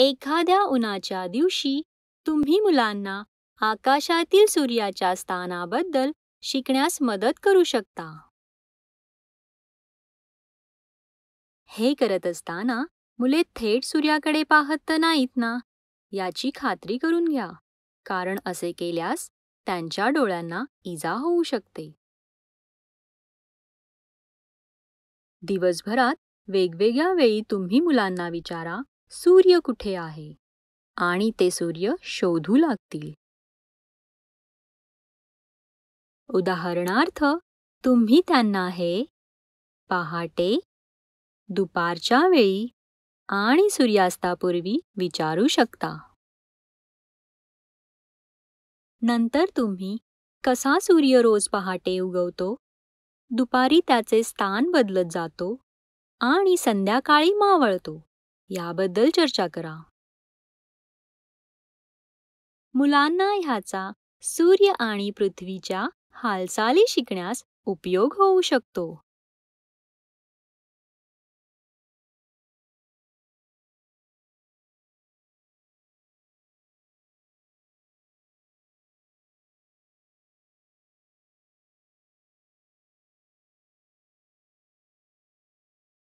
एखाद्या उन्हाच्या दिवशी तुम्ही मुलांना आकाशातील सूर्याच्या स्थानाबद्दल शिकण्यास मदत करू शकता हे करत असताना मुले थेट सूर्याकडे पाहत तर नाहीत ना याची खात्री करून घ्या कारण असे केल्यास त्यांच्या डोळ्यांना इजा होऊ शकते दिवसभरात वेगवेगळ्या वेळी तुम्ही मुलांना विचारा सूर्य कुठे आहे आणि ते सूर्य शोधू लागतील उदाहरणार्थ तुम्ही त्यांना हे पहाटे दुपारच्या वेळी आणि सूर्यास्तापूर्वी विचारू शकता नंतर तुम्ही कसा सूर्य रोज पहाटे उगवतो दुपारी त्याचे स्थान बदलत जातो आणि संध्याकाळी मावळतो याबद्दल चर्चा करा मुलांना ह्याचा सूर्य आणि पृथ्वीच्या हालचाली शिकण्यास उपयोग होऊ शकतो